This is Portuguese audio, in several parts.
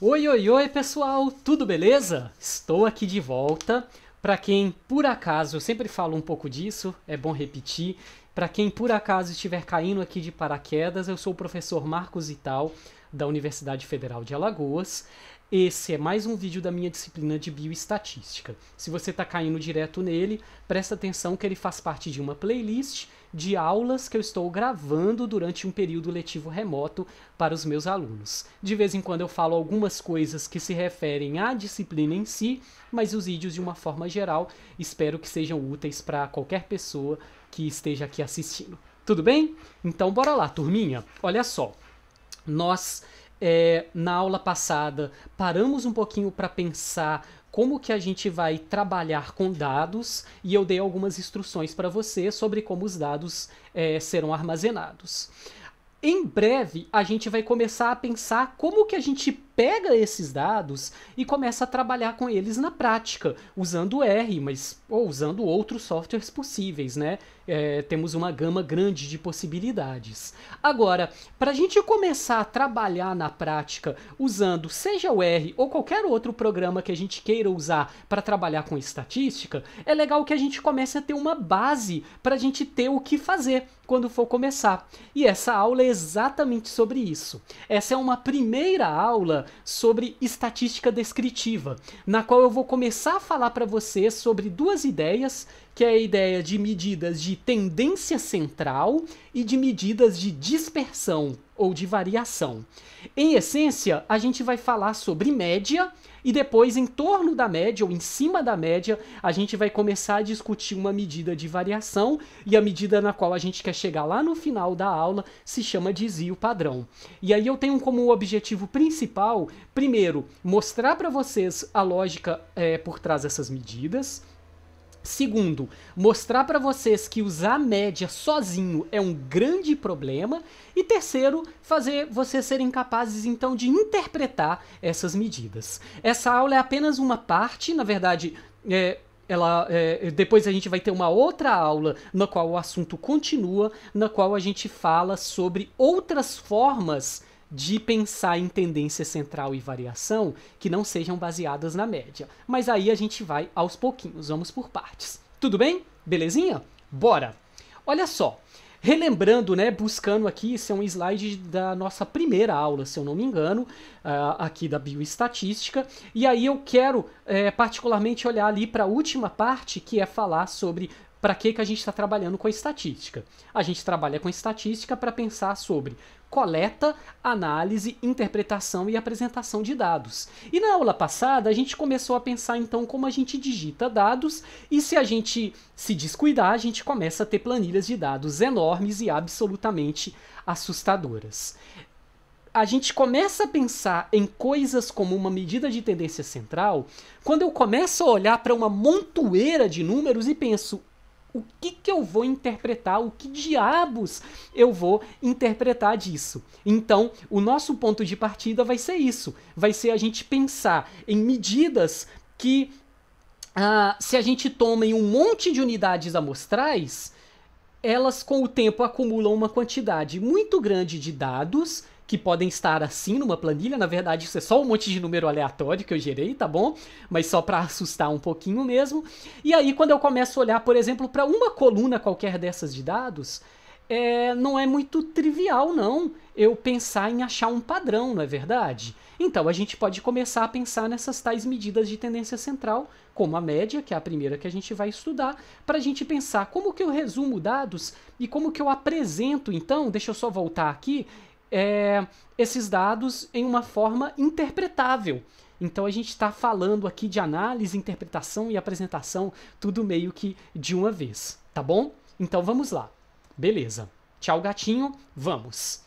Oi, oi, oi, pessoal, tudo beleza? Estou aqui de volta. Para quem por acaso, eu sempre falo um pouco disso, é bom repetir. Para quem por acaso estiver caindo aqui de paraquedas, eu sou o professor Marcos Ital, da Universidade Federal de Alagoas. Esse é mais um vídeo da minha disciplina de bioestatística. Se você está caindo direto nele, presta atenção que ele faz parte de uma playlist de aulas que eu estou gravando durante um período letivo remoto para os meus alunos. De vez em quando eu falo algumas coisas que se referem à disciplina em si, mas os vídeos de uma forma geral espero que sejam úteis para qualquer pessoa que esteja aqui assistindo. Tudo bem? Então bora lá, turminha. Olha só, nós é, na aula passada paramos um pouquinho para pensar como que a gente vai trabalhar com dados e eu dei algumas instruções para você sobre como os dados é, serão armazenados. Em breve, a gente vai começar a pensar como que a gente pega esses dados e começa a trabalhar com eles na prática, usando o R, mas ou usando outros softwares possíveis, né? É, temos uma gama grande de possibilidades. Agora, para a gente começar a trabalhar na prática usando seja o R ou qualquer outro programa que a gente queira usar para trabalhar com estatística, é legal que a gente comece a ter uma base para a gente ter o que fazer quando for começar. E essa aula é exatamente sobre isso. Essa é uma primeira aula sobre estatística descritiva, na qual eu vou começar a falar para vocês sobre duas ideias que é a ideia de medidas de tendência central e de medidas de dispersão ou de variação. Em essência, a gente vai falar sobre média e depois, em torno da média ou em cima da média, a gente vai começar a discutir uma medida de variação e a medida na qual a gente quer chegar lá no final da aula se chama desvio padrão. E aí eu tenho como objetivo principal, primeiro, mostrar para vocês a lógica é, por trás dessas medidas Segundo, mostrar para vocês que usar média sozinho é um grande problema. E terceiro, fazer vocês serem capazes então de interpretar essas medidas. Essa aula é apenas uma parte, na verdade, é, ela, é, depois a gente vai ter uma outra aula na qual o assunto continua, na qual a gente fala sobre outras formas de pensar em tendência central e variação que não sejam baseadas na média. Mas aí a gente vai aos pouquinhos, vamos por partes. Tudo bem? Belezinha? Bora! Olha só, relembrando, né, buscando aqui, isso é um slide da nossa primeira aula, se eu não me engano, uh, aqui da bioestatística, e aí eu quero é, particularmente olhar ali para a última parte, que é falar sobre para que, que a gente está trabalhando com a estatística. A gente trabalha com estatística para pensar sobre coleta, análise, interpretação e apresentação de dados. E na aula passada a gente começou a pensar então como a gente digita dados e se a gente se descuidar, a gente começa a ter planilhas de dados enormes e absolutamente assustadoras. A gente começa a pensar em coisas como uma medida de tendência central quando eu começo a olhar para uma montoeira de números e penso: o que, que eu vou interpretar, o que diabos eu vou interpretar disso. Então, o nosso ponto de partida vai ser isso: vai ser a gente pensar em medidas que, ah, se a gente toma em um monte de unidades amostrais, elas com o tempo acumulam uma quantidade muito grande de dados que podem estar assim numa planilha. Na verdade, isso é só um monte de número aleatório que eu gerei, tá bom? Mas só para assustar um pouquinho mesmo. E aí, quando eu começo a olhar, por exemplo, para uma coluna qualquer dessas de dados, é, não é muito trivial, não, eu pensar em achar um padrão, não é verdade? Então a gente pode começar a pensar nessas tais medidas de tendência central, como a média, que é a primeira que a gente vai estudar, para a gente pensar como que eu resumo dados e como que eu apresento, então, deixa eu só voltar aqui é, esses dados em uma forma interpretável. Então a gente está falando aqui de análise, interpretação e apresentação, tudo meio que de uma vez, tá bom? Então vamos lá. Beleza. Tchau, gatinho. Vamos.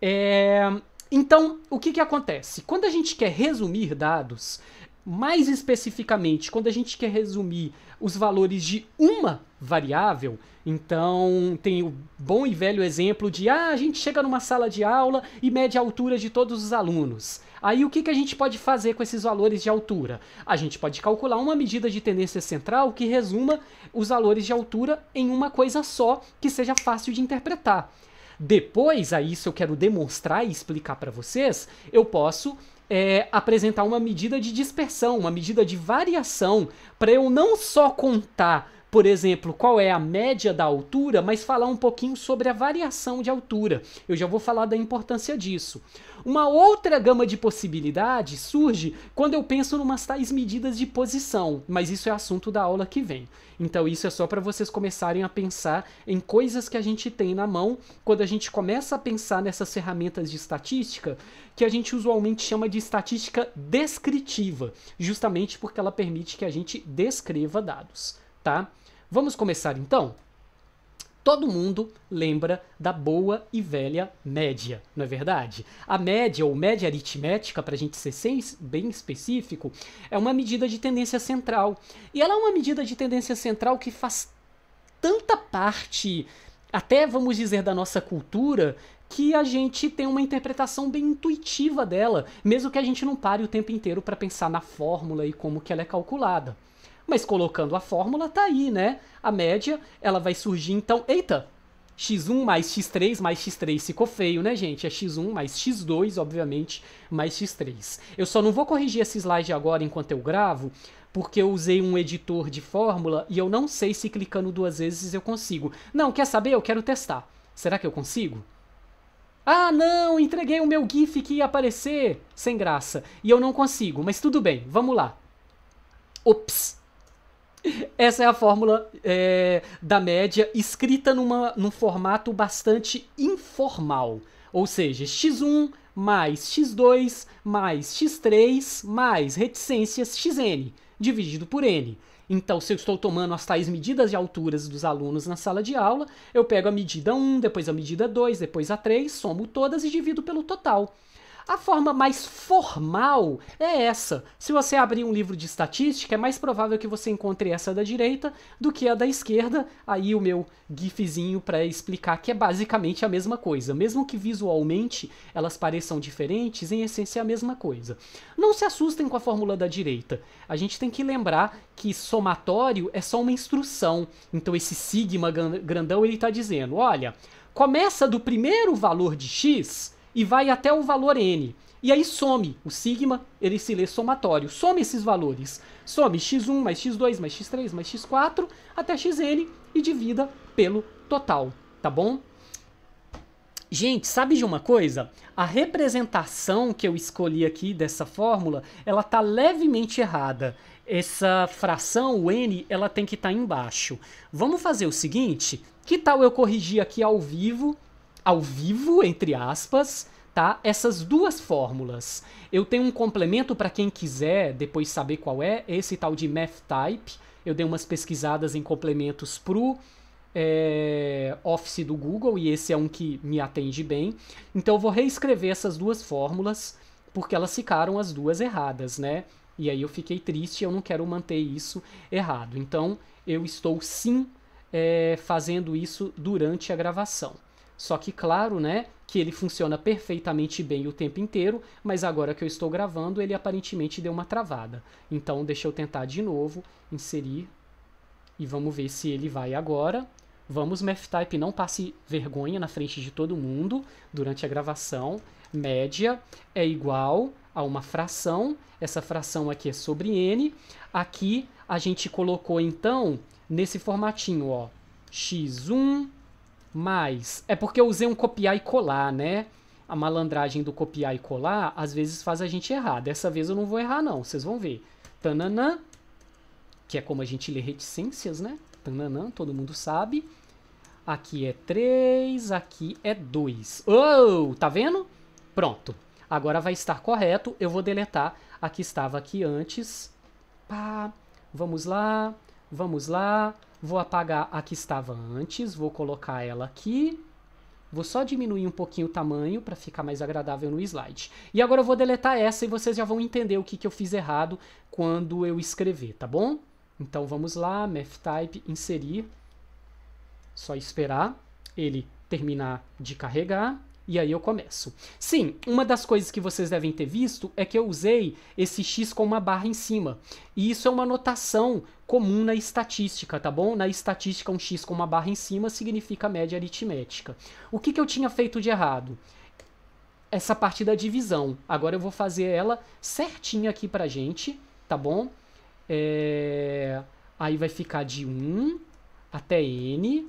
É, então, o que, que acontece? Quando a gente quer resumir dados, mais especificamente, quando a gente quer resumir os valores de uma variável, então tem o bom e velho exemplo de ah, a gente chega numa sala de aula e mede a altura de todos os alunos. Aí o que, que a gente pode fazer com esses valores de altura? A gente pode calcular uma medida de tendência central que resuma os valores de altura em uma coisa só que seja fácil de interpretar. Depois, a isso eu quero demonstrar e explicar para vocês, eu posso é, apresentar uma medida de dispersão, uma medida de variação, para eu não só contar por exemplo, qual é a média da altura, mas falar um pouquinho sobre a variação de altura. Eu já vou falar da importância disso. Uma outra gama de possibilidades surge quando eu penso umas tais medidas de posição, mas isso é assunto da aula que vem. Então isso é só para vocês começarem a pensar em coisas que a gente tem na mão quando a gente começa a pensar nessas ferramentas de estatística, que a gente usualmente chama de estatística descritiva, justamente porque ela permite que a gente descreva dados tá? Vamos começar então? Todo mundo lembra da boa e velha média, não é verdade? A média, ou média aritmética, para a gente ser bem específico, é uma medida de tendência central. E ela é uma medida de tendência central que faz tanta parte, até vamos dizer, da nossa cultura, que a gente tem uma interpretação bem intuitiva dela, mesmo que a gente não pare o tempo inteiro para pensar na fórmula e como que ela é calculada. Mas colocando a fórmula, tá aí, né? A média, ela vai surgir então. Eita! x1 mais x3 mais x3 ficou feio, né, gente? É x1 mais x2, obviamente, mais x3. Eu só não vou corrigir esse slide agora enquanto eu gravo, porque eu usei um editor de fórmula e eu não sei se clicando duas vezes eu consigo. Não, quer saber? Eu quero testar. Será que eu consigo? Ah, não, entreguei o meu GIF que ia aparecer! Sem graça. E eu não consigo, mas tudo bem, vamos lá. Ops! Essa é a fórmula é, da média, escrita numa, num formato bastante informal. Ou seja, x1 mais x2 mais x3 mais reticências xn, dividido por n. Então, se eu estou tomando as tais medidas de alturas dos alunos na sala de aula, eu pego a medida 1, depois a medida 2, depois a 3, somo todas e divido pelo total. A forma mais formal é essa. Se você abrir um livro de estatística, é mais provável que você encontre essa da direita do que a da esquerda. Aí o meu gifzinho para explicar que é basicamente a mesma coisa. Mesmo que visualmente elas pareçam diferentes, em essência é a mesma coisa. Não se assustem com a fórmula da direita. A gente tem que lembrar que somatório é só uma instrução. Então esse sigma grandão ele está dizendo, olha, começa do primeiro valor de x e vai até o valor n. E aí some o sigma, ele se lê somatório. Some esses valores. Some x1 mais x2 mais x3 mais x4 até xn e divida pelo total, tá bom? Gente, sabe de uma coisa? A representação que eu escolhi aqui dessa fórmula, ela tá levemente errada. Essa fração, o n, ela tem que estar tá embaixo. Vamos fazer o seguinte, que tal eu corrigir aqui ao vivo ao vivo, entre aspas, tá? Essas duas fórmulas. Eu tenho um complemento para quem quiser depois saber qual é, esse tal de Type Eu dei umas pesquisadas em complementos pro é, Office do Google e esse é um que me atende bem. Então eu vou reescrever essas duas fórmulas porque elas ficaram as duas erradas, né? E aí eu fiquei triste, eu não quero manter isso errado. Então eu estou sim é, fazendo isso durante a gravação. Só que claro, né, que ele funciona perfeitamente bem o tempo inteiro, mas agora que eu estou gravando, ele aparentemente deu uma travada. Então deixa eu tentar de novo, inserir e vamos ver se ele vai agora. Vamos, MathType, não passe vergonha na frente de todo mundo durante a gravação. Média é igual a uma fração, essa fração aqui é sobre n. Aqui a gente colocou então nesse formatinho, ó, x1 mas é porque eu usei um copiar e colar, né? A malandragem do copiar e colar às vezes faz a gente errar. Dessa vez eu não vou errar, não. Vocês vão ver. Tananã, que é como a gente lê reticências, né? Tananã, todo mundo sabe. Aqui é 3, aqui é 2. Oh, tá vendo? Pronto. Agora vai estar correto. Eu vou deletar a que estava aqui antes. Pá, vamos lá. Vamos lá. Vou apagar a que estava antes, vou colocar ela aqui. Vou só diminuir um pouquinho o tamanho para ficar mais agradável no slide. E agora eu vou deletar essa e vocês já vão entender o que, que eu fiz errado quando eu escrever, tá bom? Então vamos lá, MathType, inserir. Só esperar ele terminar de carregar. E aí eu começo. Sim, uma das coisas que vocês devem ter visto é que eu usei esse x com uma barra em cima. E isso é uma notação comum na estatística, tá bom? Na estatística, um x com uma barra em cima significa média aritmética. O que, que eu tinha feito de errado? Essa parte da divisão. Agora eu vou fazer ela certinha aqui pra gente, tá bom? É... Aí vai ficar de 1 até n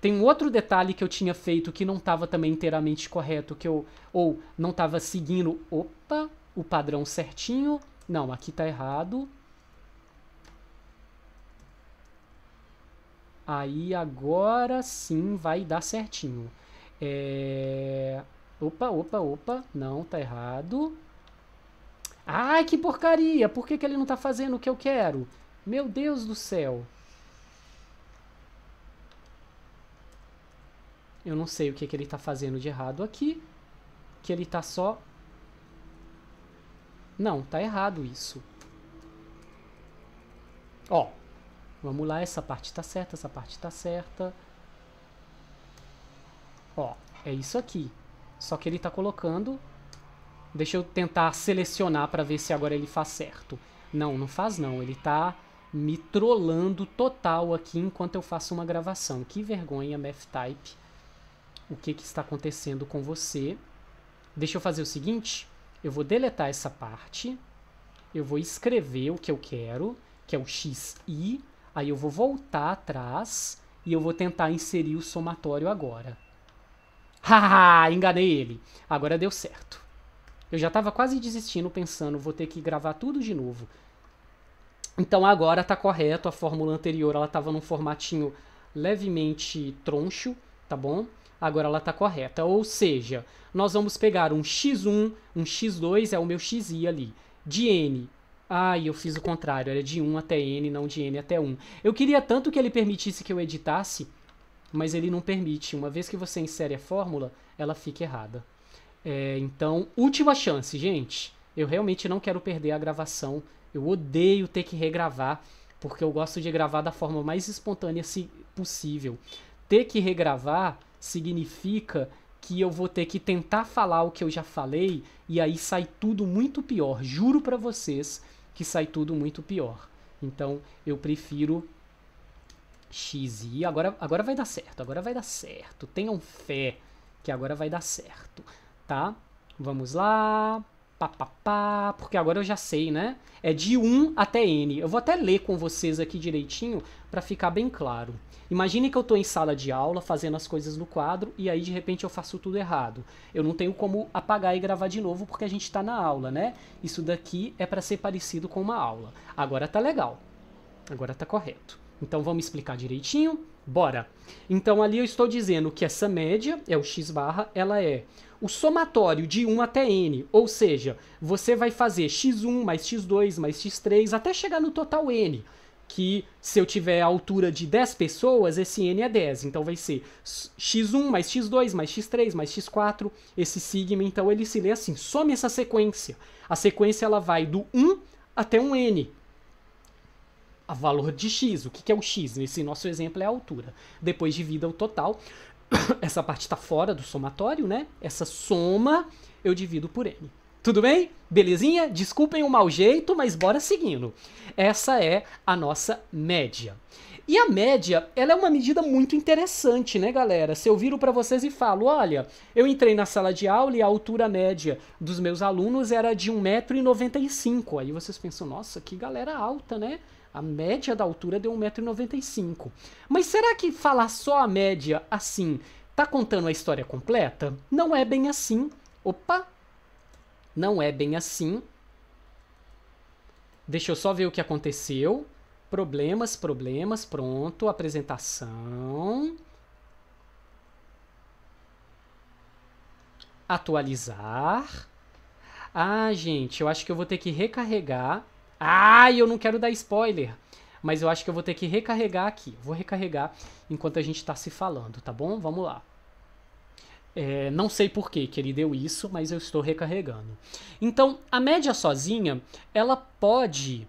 tem um outro detalhe que eu tinha feito que não estava também inteiramente correto, que eu ou não estava seguindo, opa, o padrão certinho. Não, aqui está errado. Aí agora sim vai dar certinho. É... Opa, opa, opa, não, tá errado. Ai, que porcaria! Por que, que ele não tá fazendo o que eu quero? Meu Deus do céu! Eu não sei o que, que ele está fazendo de errado aqui. Que ele está só... Não, tá errado isso. Ó, vamos lá, essa parte está certa, essa parte está certa. Ó, é isso aqui. Só que ele está colocando... Deixa eu tentar selecionar para ver se agora ele faz certo. Não, não faz não. Ele está me trollando total aqui enquanto eu faço uma gravação. Que vergonha, MathType o que, que está acontecendo com você. Deixa eu fazer o seguinte: eu vou deletar essa parte, eu vou escrever o que eu quero, que é o xi, aí eu vou voltar atrás e eu vou tentar inserir o somatório agora. Haha, enganei ele. Agora deu certo. Eu já estava quase desistindo, pensando, vou ter que gravar tudo de novo. Então agora está correto, a fórmula anterior ela estava num formatinho levemente troncho, tá bom? agora ela está correta. Ou seja, nós vamos pegar um x1, um x2 é o meu xi ali, de n. Ai, eu fiz o contrário, era de 1 até n, não de n até 1. Eu queria tanto que ele permitisse que eu editasse, mas ele não permite. Uma vez que você insere a fórmula, ela fica errada. É, então, última chance, gente. Eu realmente não quero perder a gravação. Eu odeio ter que regravar, porque eu gosto de gravar da forma mais espontânea possível. Ter que regravar significa que eu vou ter que tentar falar o que eu já falei e aí sai tudo muito pior. Juro para vocês que sai tudo muito pior. Então eu prefiro e Agora, agora vai dar certo, agora vai dar certo. Tenham fé que agora vai dar certo, tá? Vamos lá. Pá, pá, pá, porque agora eu já sei, né? É de 1 até n. Eu vou até ler com vocês aqui direitinho para ficar bem claro. Imagine que eu estou em sala de aula fazendo as coisas no quadro e aí de repente eu faço tudo errado. Eu não tenho como apagar e gravar de novo porque a gente está na aula, né? Isso daqui é para ser parecido com uma aula. Agora tá legal. Agora tá correto. Então vamos explicar direitinho. Bora. Então ali eu estou dizendo que essa média, é o x barra, ela é o somatório de 1 até n, ou seja, você vai fazer x1 mais x2 mais x3 até chegar no total n, que se eu tiver a altura de 10 pessoas, esse n é 10, então vai ser x1 mais x2 mais x3 mais x4, esse sigma, então ele se lê assim, some essa sequência. A sequência ela vai do 1 até um n a valor de x. O que, que é o x? Nesse nosso exemplo é a altura. Depois divida o total. Essa parte está fora do somatório, né? Essa soma eu divido por n. Tudo bem? Belezinha? Desculpem o mau jeito, mas bora seguindo. Essa é a nossa média. E a média, ela é uma medida muito interessante, né, galera? Se eu viro para vocês e falo, olha, eu entrei na sala de aula e a altura média dos meus alunos era de 1,95m. Aí vocês pensam, nossa, que galera alta, né? A média da altura deu 1,95m. Mas será que falar só a média assim tá contando a história completa? Não é bem assim. Opa! Não é bem assim. Deixa eu só ver o que aconteceu. Problemas, problemas, pronto. Apresentação. Atualizar. Ah, gente, eu acho que eu vou ter que recarregar Ai, eu não quero dar spoiler. Mas eu acho que eu vou ter que recarregar aqui. Vou recarregar enquanto a gente está se falando, tá bom? Vamos lá. É, não sei por que ele deu isso, mas eu estou recarregando. Então, a média sozinha, ela pode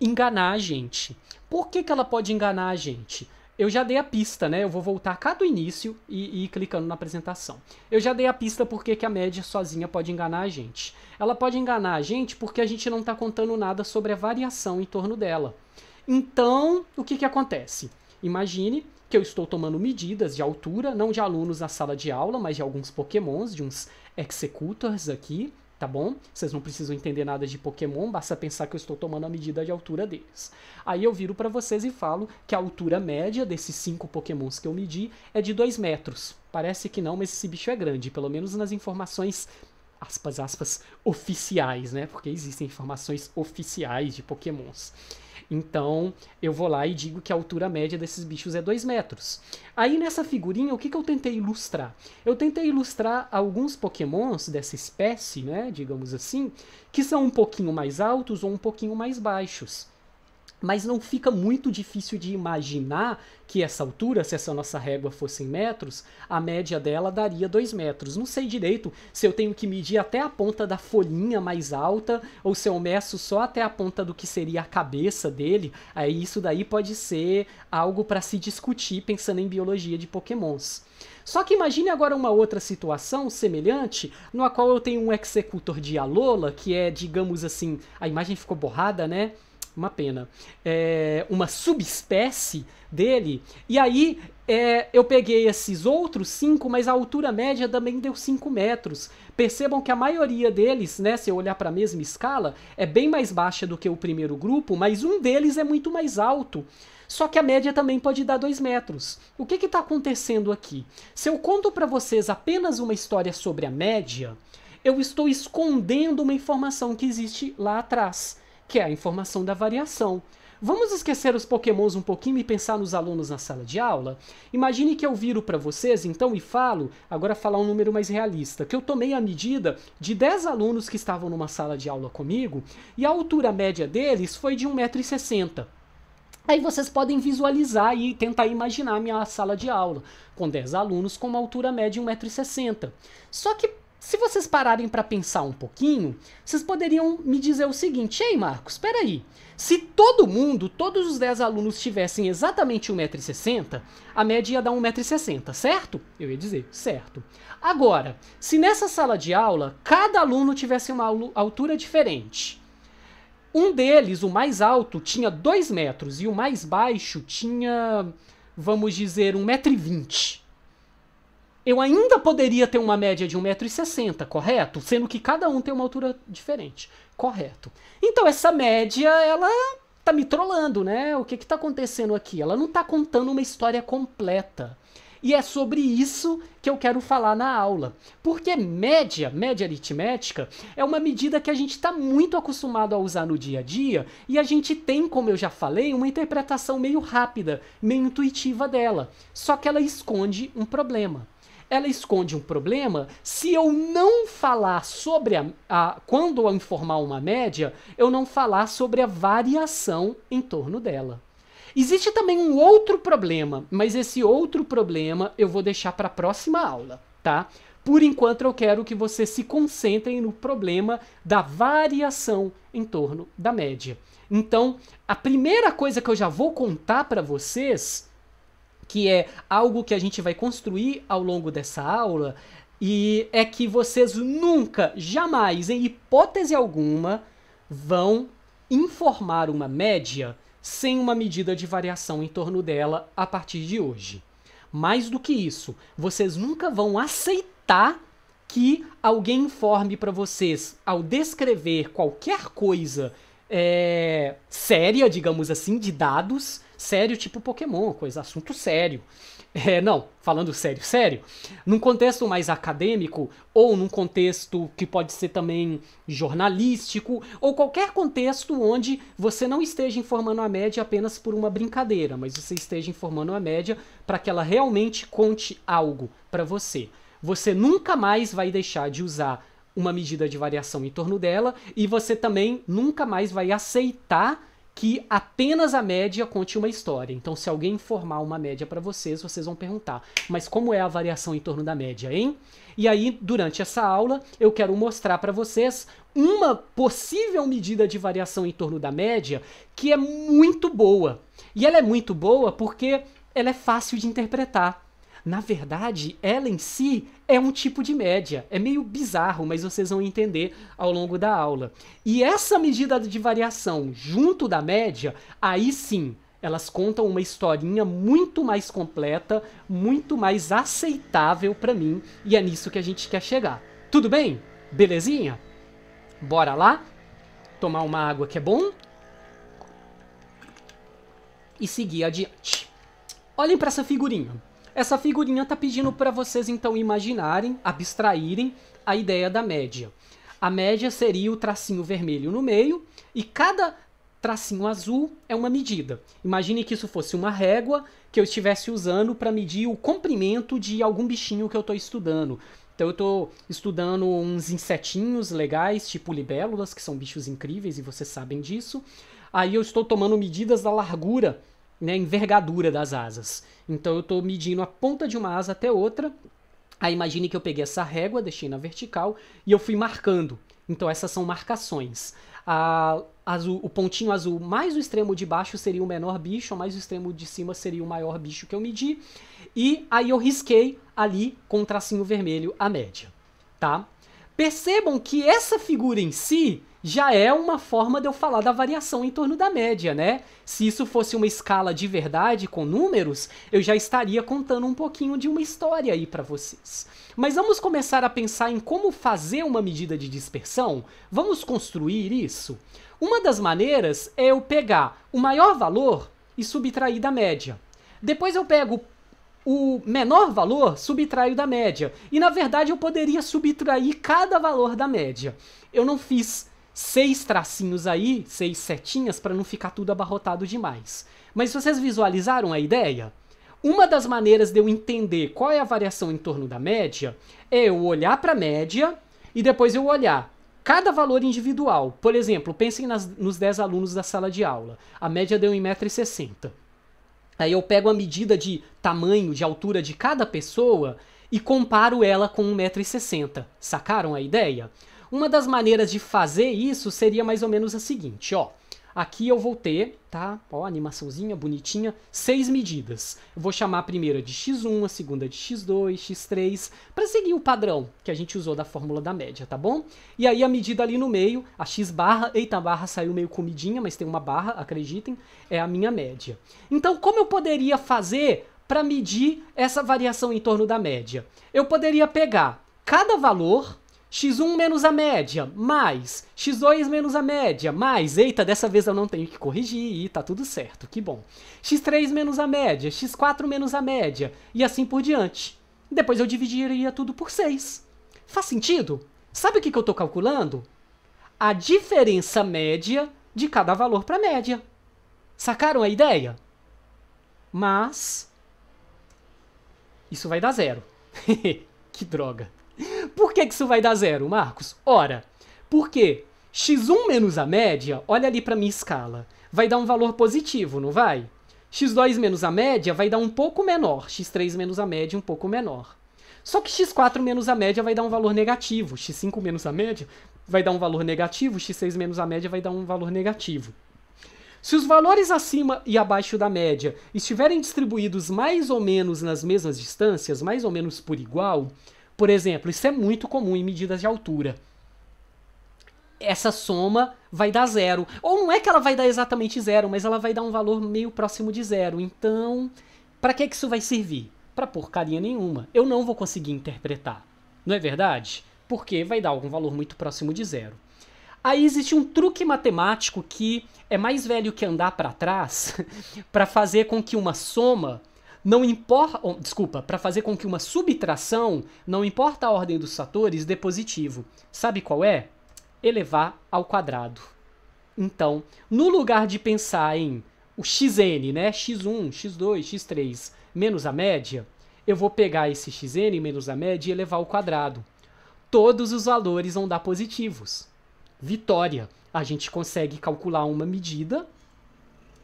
enganar a gente. Por que, que ela pode enganar a gente? eu já dei a pista, né? Eu vou voltar cá do início e, e ir clicando na apresentação. Eu já dei a pista porque que a média sozinha pode enganar a gente. Ela pode enganar a gente porque a gente não está contando nada sobre a variação em torno dela. Então, o que, que acontece? Imagine que eu estou tomando medidas de altura, não de alunos na sala de aula, mas de alguns pokémons, de uns executors aqui, tá bom? Vocês não precisam entender nada de Pokémon, basta pensar que eu estou tomando a medida de altura deles. Aí eu viro para vocês e falo que a altura média desses cinco Pokémons que eu medi é de 2 metros. Parece que não, mas esse bicho é grande, pelo menos nas informações aspas aspas oficiais, né? Porque existem informações oficiais de Pokémons. Então eu vou lá e digo que a altura média desses bichos é 2 metros. Aí nessa figurinha, o que, que eu tentei ilustrar? Eu tentei ilustrar alguns pokémons dessa espécie, né, digamos assim, que são um pouquinho mais altos ou um pouquinho mais baixos mas não fica muito difícil de imaginar que essa altura, se essa nossa régua fosse em metros, a média dela daria 2 metros. Não sei direito se eu tenho que medir até a ponta da folhinha mais alta ou se eu meço só até a ponta do que seria a cabeça dele. Aí isso daí pode ser algo para se discutir pensando em biologia de pokémons. Só que imagine agora uma outra situação semelhante, na qual eu tenho um executor de Alola, que é, digamos assim, a imagem ficou borrada, né? uma pena, é, uma subespécie dele. E aí é, eu peguei esses outros cinco, mas a altura média também deu 5 metros. Percebam que a maioria deles, né, se eu olhar para a mesma escala, é bem mais baixa do que o primeiro grupo, mas um deles é muito mais alto. Só que a média também pode dar 2 metros. O que está acontecendo aqui? Se eu conto para vocês apenas uma história sobre a média, eu estou escondendo uma informação que existe lá atrás que é a informação da variação. Vamos esquecer os pokémons um pouquinho e pensar nos alunos na sala de aula? Imagine que eu viro para vocês, então, e falo, agora falar um número mais realista, que eu tomei a medida de 10 alunos que estavam numa sala de aula comigo, e a altura média deles foi de 1,60m. Aí vocês podem visualizar e tentar imaginar minha sala de aula, com 10 alunos com uma altura média de 1,60m. Só que se vocês pararem para pensar um pouquinho, vocês poderiam me dizer o seguinte: ei, Marcos, espera aí. Se todo mundo, todos os 10 alunos tivessem exatamente 1,60m, a média ia dar 1,60m, certo? Eu ia dizer, certo. Agora, se nessa sala de aula cada aluno tivesse uma altura diferente, um deles, o mais alto, tinha 2 metros e o mais baixo tinha, vamos dizer, 1,20m eu ainda poderia ter uma média de 1,60m, correto? Sendo que cada um tem uma altura diferente, correto? Então essa média, ela tá me trolando, né? O que que tá acontecendo aqui? Ela não tá contando uma história completa. E é sobre isso que eu quero falar na aula. Porque média, média aritmética, é uma medida que a gente está muito acostumado a usar no dia a dia e a gente tem, como eu já falei, uma interpretação meio rápida, meio intuitiva dela. Só que ela esconde um problema ela esconde um problema. Se eu não falar sobre a, a quando eu informar uma média, eu não falar sobre a variação em torno dela. Existe também um outro problema, mas esse outro problema eu vou deixar para a próxima aula, tá? Por enquanto eu quero que vocês se concentrem no problema da variação em torno da média. Então, a primeira coisa que eu já vou contar para vocês que é algo que a gente vai construir ao longo dessa aula, e é que vocês nunca, jamais, em hipótese alguma, vão informar uma média sem uma medida de variação em torno dela a partir de hoje. Mais do que isso, vocês nunca vão aceitar que alguém informe para vocês, ao descrever qualquer coisa é, séria, digamos assim, de dados, sério tipo Pokémon, coisa assunto sério. É, não, falando sério, sério. Num contexto mais acadêmico, ou num contexto que pode ser também jornalístico, ou qualquer contexto onde você não esteja informando a média apenas por uma brincadeira, mas você esteja informando a média para que ela realmente conte algo para você. Você nunca mais vai deixar de usar uma medida de variação em torno dela e você também nunca mais vai aceitar que apenas a média conte uma história. Então, se alguém informar uma média para vocês, vocês vão perguntar: mas como é a variação em torno da média, hein? E aí, durante essa aula, eu quero mostrar para vocês uma possível medida de variação em torno da média que é muito boa. E ela é muito boa porque ela é fácil de interpretar. Na verdade, ela em si é um tipo de média. É meio bizarro, mas vocês vão entender ao longo da aula. E essa medida de variação junto da média, aí sim, elas contam uma historinha muito mais completa, muito mais aceitável para mim, e é nisso que a gente quer chegar. Tudo bem? Belezinha? Bora lá? Tomar uma água que é bom? E seguir adiante. Olhem para essa figurinha. Essa figurinha tá pedindo para vocês então imaginarem, abstraírem a ideia da média. A média seria o tracinho vermelho no meio e cada tracinho azul é uma medida. Imagine que isso fosse uma régua que eu estivesse usando para medir o comprimento de algum bichinho que eu estou estudando. Então eu estou estudando uns insetinhos legais, tipo libélulas, que são bichos incríveis e vocês sabem disso. Aí eu estou tomando medidas da largura né, envergadura das asas. Então eu estou medindo a ponta de uma asa até outra. Aí imagine que eu peguei essa régua, deixei na vertical e eu fui marcando. Então essas são marcações. A, azul, o pontinho azul mais o extremo de baixo seria o menor bicho, mais o extremo de cima seria o maior bicho que eu medi. E aí eu risquei ali com um tracinho vermelho a média, tá? Percebam que essa figura em si, já é uma forma de eu falar da variação em torno da média, né? Se isso fosse uma escala de verdade com números, eu já estaria contando um pouquinho de uma história aí para vocês. Mas vamos começar a pensar em como fazer uma medida de dispersão? Vamos construir isso? Uma das maneiras é eu pegar o maior valor e subtrair da média. Depois eu pego o menor valor subtraio da média. E na verdade eu poderia subtrair cada valor da média. Eu não fiz seis tracinhos aí, seis setinhas, para não ficar tudo abarrotado demais. Mas vocês visualizaram a ideia? Uma das maneiras de eu entender qual é a variação em torno da média é eu olhar para a média e depois eu olhar cada valor individual. Por exemplo, pensem nas, nos 10 alunos da sala de aula. A média deu 1,60m. Aí eu pego a medida de tamanho, de altura de cada pessoa e comparo ela com 1,60m. Sacaram a ideia? Uma das maneiras de fazer isso seria mais ou menos a seguinte, ó. Aqui eu vou ter, tá? Ó, animaçãozinha bonitinha, seis medidas. Eu vou chamar a primeira de x1, a segunda de x2, x3, para seguir o padrão que a gente usou da fórmula da média, tá bom? E aí a medida ali no meio, a x barra, eita, a barra saiu meio comidinha, mas tem uma barra, acreditem, é a minha média. Então, como eu poderia fazer para medir essa variação em torno da média? Eu poderia pegar cada valor x1 menos a média, mais x2 menos a média, mais, eita, dessa vez eu não tenho que corrigir e tá tudo certo, que bom. x3 menos a média, x4 menos a média, e assim por diante. Depois eu dividiria tudo por 6. Faz sentido? Sabe o que, que eu estou calculando? A diferença média de cada valor para a média. Sacaram a ideia? Mas, isso vai dar zero. que droga. Por que, que isso vai dar zero, Marcos? Ora, porque x1 menos a média, olha ali para minha escala, vai dar um valor positivo, não vai? x2 menos a média vai dar um pouco menor, x3 menos a média um pouco menor. Só que x4 menos a média vai dar um valor negativo, x5 menos a média vai dar um valor negativo, x6 menos a média vai dar um valor negativo. Se os valores acima e abaixo da média estiverem distribuídos mais ou menos nas mesmas distâncias, mais ou menos por igual, por exemplo, isso é muito comum em medidas de altura. Essa soma vai dar zero. Ou não é que ela vai dar exatamente zero, mas ela vai dar um valor meio próximo de zero. Então, para que, que isso vai servir? Para porcaria nenhuma. Eu não vou conseguir interpretar. Não é verdade? Porque vai dar algum valor muito próximo de zero. Aí existe um truque matemático que é mais velho que andar para trás para fazer com que uma soma não importa, oh, desculpa, para fazer com que uma subtração, não importa a ordem dos fatores, dê positivo. Sabe qual é? Elevar ao quadrado. Então, no lugar de pensar em o xn, né, x1, x2, x3, menos a média, eu vou pegar esse xn menos a média e elevar ao quadrado. Todos os valores vão dar positivos. Vitória! A gente consegue calcular uma medida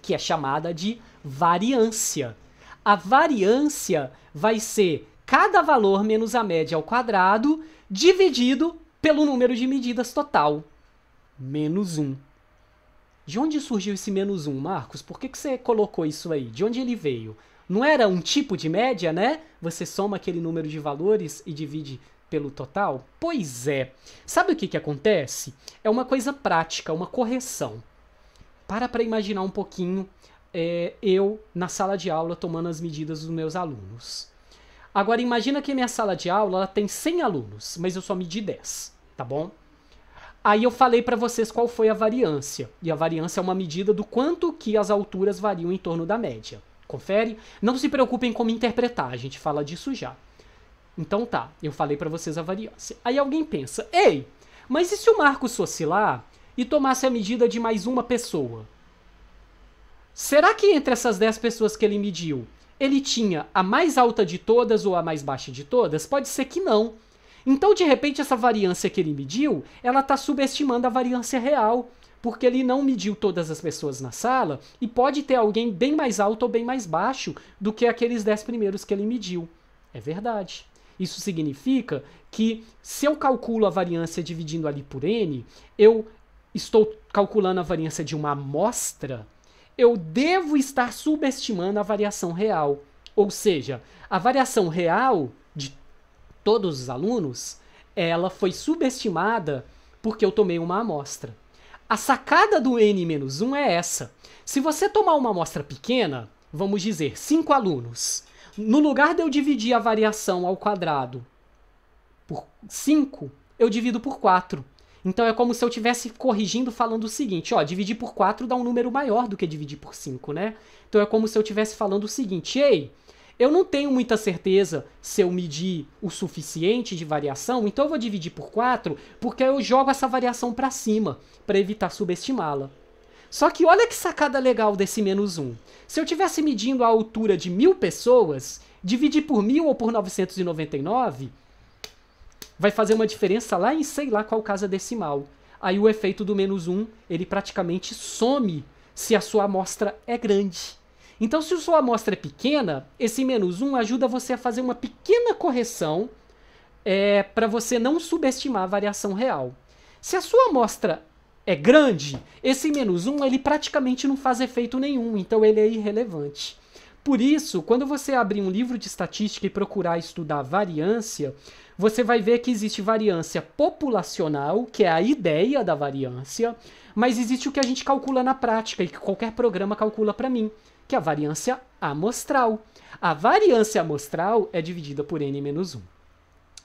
que é chamada de variância a variância vai ser cada valor menos a média ao quadrado dividido pelo número de medidas total, menos 1. De onde surgiu esse menos 1, Marcos? Por que, que você colocou isso aí? De onde ele veio? Não era um tipo de média, né? Você soma aquele número de valores e divide pelo total? Pois é. Sabe o que, que acontece? É uma coisa prática, uma correção. Para para imaginar um pouquinho é, eu na sala de aula tomando as medidas dos meus alunos. Agora imagina que minha sala de aula tem 100 alunos, mas eu só medi 10, tá bom? Aí eu falei para vocês qual foi a variância. E a variância é uma medida do quanto que as alturas variam em torno da média. Confere? Não se preocupem como interpretar, a gente fala disso já. Então tá, eu falei para vocês a variância. Aí alguém pensa: "Ei, mas e se o Marcos fosse lá e tomasse a medida de mais uma pessoa?" Será que entre essas 10 pessoas que ele mediu, ele tinha a mais alta de todas ou a mais baixa de todas? Pode ser que não. Então, de repente, essa variância que ele mediu, ela está subestimando a variância real, porque ele não mediu todas as pessoas na sala e pode ter alguém bem mais alto ou bem mais baixo do que aqueles 10 primeiros que ele mediu. É verdade. Isso significa que se eu calculo a variância dividindo ali por n, eu estou calculando a variância de uma amostra eu devo estar subestimando a variação real. Ou seja, a variação real de todos os alunos, ela foi subestimada porque eu tomei uma amostra. A sacada do N-1 é essa. Se você tomar uma amostra pequena, vamos dizer, 5 alunos, no lugar de eu dividir a variação ao quadrado por 5, eu divido por 4. Então é como se eu estivesse corrigindo falando o seguinte, ó, dividir por 4 dá um número maior do que dividir por 5, né? Então é como se eu estivesse falando o seguinte, ei, eu não tenho muita certeza se eu medir o suficiente de variação, então eu vou dividir por 4, porque eu jogo essa variação para cima, para evitar subestimá-la. Só que olha que sacada legal desse menos 1. Se eu estivesse medindo a altura de mil pessoas, dividir por mil ou por 999 vai fazer uma diferença lá em sei lá qual casa decimal. Aí o efeito do menos 1, ele praticamente some se a sua amostra é grande. Então, se a sua amostra é pequena, esse menos 1 ajuda você a fazer uma pequena correção é, para você não subestimar a variação real. Se a sua amostra é grande, esse menos 1 ele praticamente não faz efeito nenhum, então ele é irrelevante. Por isso, quando você abrir um livro de estatística e procurar estudar variância, você vai ver que existe variância populacional, que é a ideia da variância, mas existe o que a gente calcula na prática e que qualquer programa calcula para mim, que é a variância amostral. A variância amostral é dividida por n menos 1.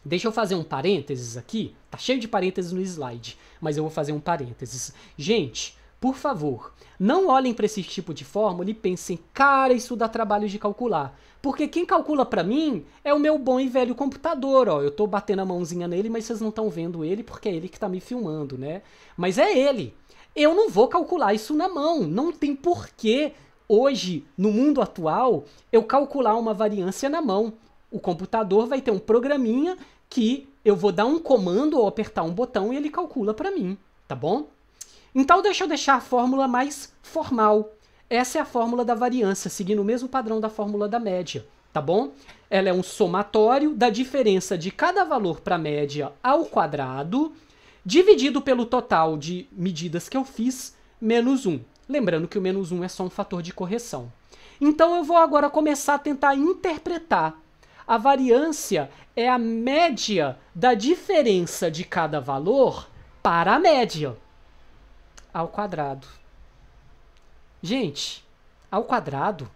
Deixa eu fazer um parênteses aqui. Tá cheio de parênteses no slide, mas eu vou fazer um parênteses. Gente, por favor, não olhem para esse tipo de fórmula e pensem, cara, isso dá trabalho de calcular. Porque quem calcula para mim é o meu bom e velho computador, ó. Eu estou batendo a mãozinha nele, mas vocês não estão vendo ele porque é ele que está me filmando, né? Mas é ele. Eu não vou calcular isso na mão. Não tem porquê hoje, no mundo atual, eu calcular uma variância na mão. O computador vai ter um programinha que eu vou dar um comando ou apertar um botão e ele calcula para mim, tá bom? Então deixa eu deixar a fórmula mais formal. Essa é a fórmula da variância, seguindo o mesmo padrão da fórmula da média, tá bom? Ela é um somatório da diferença de cada valor para a média ao quadrado, dividido pelo total de medidas que eu fiz, menos 1. Lembrando que o menos 1 é só um fator de correção. Então eu vou agora começar a tentar interpretar. A variância é a média da diferença de cada valor para a média ao quadrado. Gente, ao quadrado,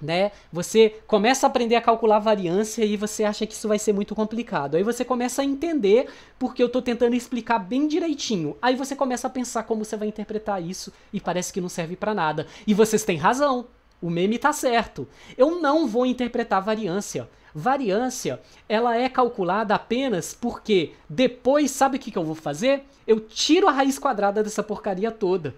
né? Você começa a aprender a calcular a variância e você acha que isso vai ser muito complicado. Aí você começa a entender porque eu estou tentando explicar bem direitinho. Aí você começa a pensar como você vai interpretar isso e parece que não serve para nada. E vocês têm razão. O meme tá certo. Eu não vou interpretar variância. Variância, ela é calculada apenas porque depois, sabe o que, que eu vou fazer? Eu tiro a raiz quadrada dessa porcaria toda.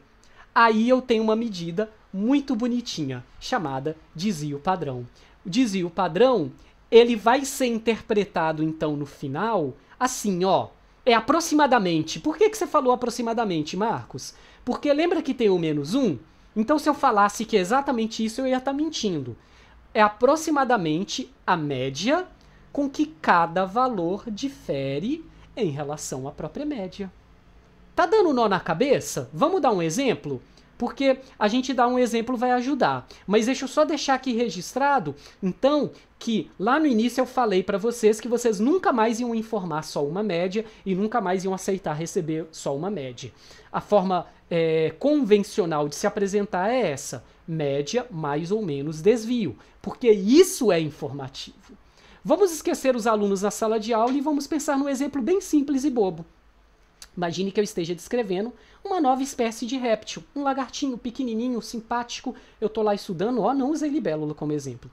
Aí eu tenho uma medida muito bonitinha, chamada desvio padrão. O desvio padrão, ele vai ser interpretado então no final assim, ó, é aproximadamente. Por que, que você falou aproximadamente, Marcos? Porque lembra que tem o menos 1? Então se eu falasse que é exatamente isso, eu ia estar tá mentindo é aproximadamente a média com que cada valor difere em relação à própria média. Tá dando nó na cabeça? Vamos dar um exemplo? porque a gente dar um exemplo vai ajudar. Mas deixa eu só deixar aqui registrado, então, que lá no início eu falei para vocês que vocês nunca mais iam informar só uma média e nunca mais iam aceitar receber só uma média. A forma é, convencional de se apresentar é essa: média mais ou menos desvio, porque isso é informativo. Vamos esquecer os alunos na sala de aula e vamos pensar num exemplo bem simples e bobo. Imagine que eu esteja descrevendo uma nova espécie de réptil, um lagartinho pequenininho, simpático. Eu tô lá estudando, ó, não usei libélula como exemplo.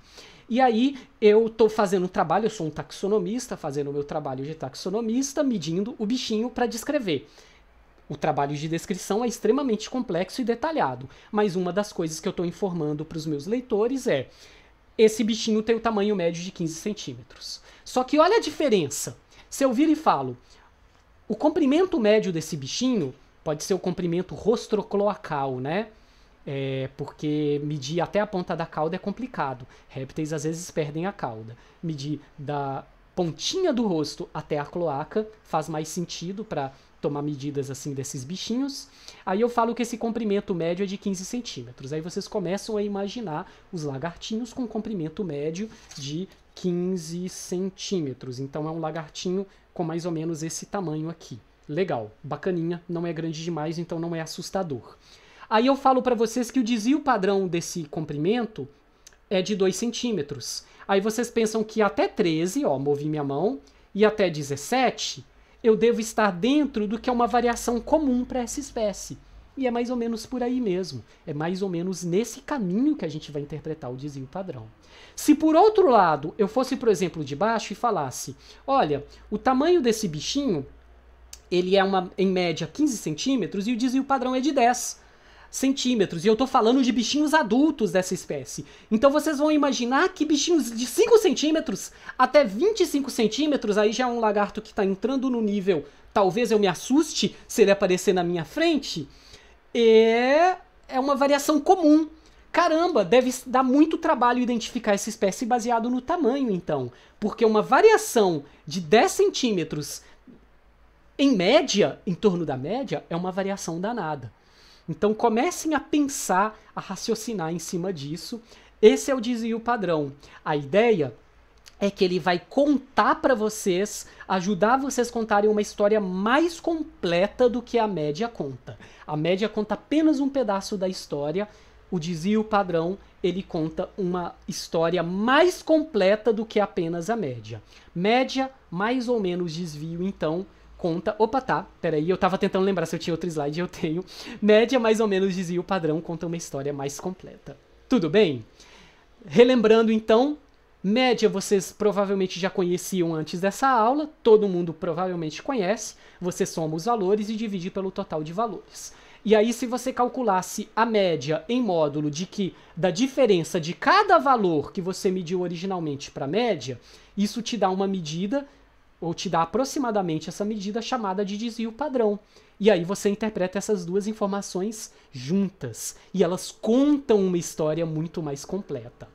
E aí eu tô fazendo um trabalho, eu sou um taxonomista, fazendo o meu trabalho de taxonomista, medindo o bichinho para descrever. O trabalho de descrição é extremamente complexo e detalhado, mas uma das coisas que eu estou informando para os meus leitores é: esse bichinho tem o tamanho médio de 15 centímetros. Só que olha a diferença. Se eu vir e falo, o comprimento médio desse bichinho pode ser o comprimento rostrocloacal, né? É, porque medir até a ponta da cauda é complicado. Répteis às vezes perdem a cauda. Medir da pontinha do rosto até a cloaca faz mais sentido para tomar medidas assim desses bichinhos. Aí eu falo que esse comprimento médio é de 15 centímetros. Aí vocês começam a imaginar os lagartinhos com comprimento médio de 15 centímetros. Então é um lagartinho com mais ou menos esse tamanho aqui. Legal, bacaninha, não é grande demais, então não é assustador. Aí eu falo para vocês que o desvio padrão desse comprimento é de 2 centímetros. Aí vocês pensam que até 13, ó, movi minha mão, e até 17, eu devo estar dentro do que é uma variação comum para essa espécie. E é mais ou menos por aí mesmo. É mais ou menos nesse caminho que a gente vai interpretar o desvio padrão. Se por outro lado eu fosse, por exemplo, de baixo e falasse: olha, o tamanho desse bichinho ele é uma, em média 15 centímetros e o desvio padrão é de 10 centímetros. E eu estou falando de bichinhos adultos dessa espécie. Então vocês vão imaginar que bichinhos de 5 centímetros até 25 centímetros, aí já é um lagarto que está entrando no nível. Talvez eu me assuste se ele aparecer na minha frente. E é, é uma variação comum. Caramba, deve dar muito trabalho identificar essa espécie baseado no tamanho, então. Porque uma variação de 10 centímetros em média, em torno da média, é uma variação danada. Então comecem a pensar, a raciocinar em cima disso. Esse é o desvio padrão. A ideia é que ele vai contar para vocês, ajudar vocês a contarem uma história mais completa do que a média conta. A média conta apenas um pedaço da história, o desvio padrão ele conta uma história mais completa do que apenas a média. Média mais ou menos desvio, então conta. Opa, tá, peraí, eu tava tentando lembrar se eu tinha outro slide, eu tenho. Média mais ou menos desvio padrão conta uma história mais completa. Tudo bem? Relembrando então, Média vocês provavelmente já conheciam antes dessa aula, todo mundo provavelmente conhece. Você soma os valores e divide pelo total de valores. E aí, se você calculasse a média em módulo de que da diferença de cada valor que você mediu originalmente para a média, isso te dá uma medida, ou te dá aproximadamente essa medida chamada de desvio padrão. E aí você interpreta essas duas informações juntas. E elas contam uma história muito mais completa.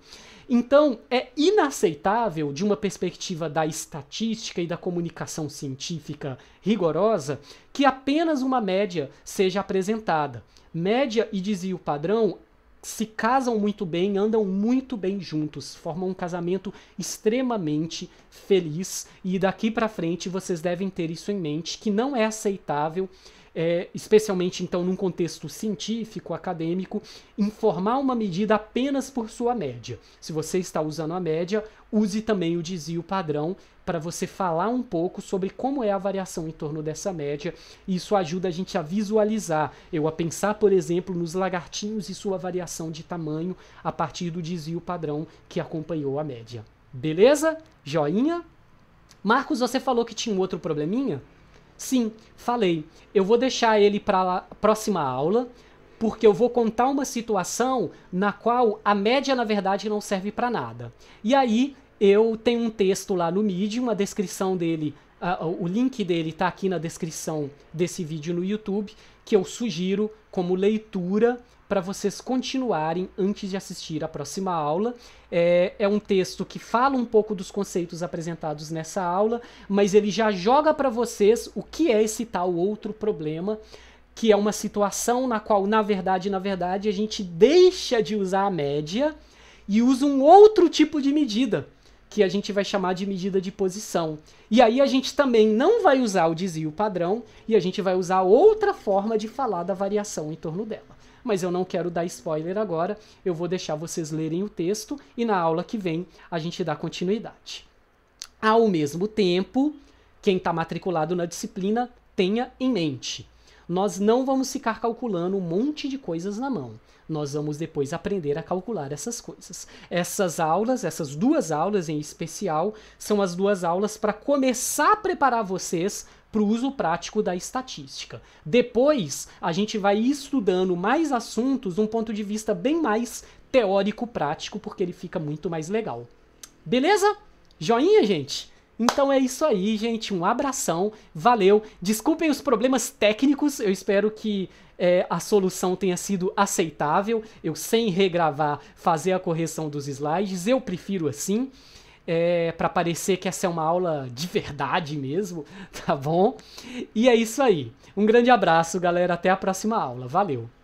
Então, é inaceitável, de uma perspectiva da estatística e da comunicação científica rigorosa, que apenas uma média seja apresentada. Média e desvio padrão se casam muito bem, andam muito bem juntos, formam um casamento extremamente feliz e daqui para frente vocês devem ter isso em mente que não é aceitável é, especialmente então num contexto científico, acadêmico, informar uma medida apenas por sua média. Se você está usando a média, use também o desvio padrão para você falar um pouco sobre como é a variação em torno dessa média. Isso ajuda a gente a visualizar, eu a pensar, por exemplo, nos lagartinhos e sua variação de tamanho a partir do desvio padrão que acompanhou a média. Beleza? Joinha? Marcos, você falou que tinha um outro probleminha? Sim, falei. Eu vou deixar ele para a próxima aula, porque eu vou contar uma situação na qual a média na verdade não serve para nada. E aí eu tenho um texto lá no Medium, a descrição dele, uh, o link dele está aqui na descrição desse vídeo no YouTube, que eu sugiro como leitura para vocês continuarem antes de assistir a próxima aula. É, é, um texto que fala um pouco dos conceitos apresentados nessa aula, mas ele já joga para vocês o que é esse tal outro problema, que é uma situação na qual, na verdade, na verdade, a gente deixa de usar a média e usa um outro tipo de medida que a gente vai chamar de medida de posição. E aí a gente também não vai usar o desvio padrão e a gente vai usar outra forma de falar da variação em torno dela mas eu não quero dar spoiler agora. Eu vou deixar vocês lerem o texto e na aula que vem a gente dá continuidade. Ao mesmo tempo, quem está matriculado na disciplina tenha em mente. Nós não vamos ficar calculando um monte de coisas na mão. Nós vamos depois aprender a calcular essas coisas. Essas aulas, essas duas aulas em especial, são as duas aulas para começar a preparar vocês para o uso prático da estatística. Depois, a gente vai estudando mais assuntos de um ponto de vista bem mais teórico-prático, porque ele fica muito mais legal. Beleza? Joinha, gente? Então é isso aí, gente. Um abração, valeu. Desculpem os problemas técnicos, eu espero que é, a solução tenha sido aceitável. Eu, sem regravar, fazer a correção dos slides, eu prefiro assim é, para parecer que essa é uma aula de verdade mesmo, tá bom? E é isso aí. Um grande abraço, galera. Até a próxima aula. Valeu!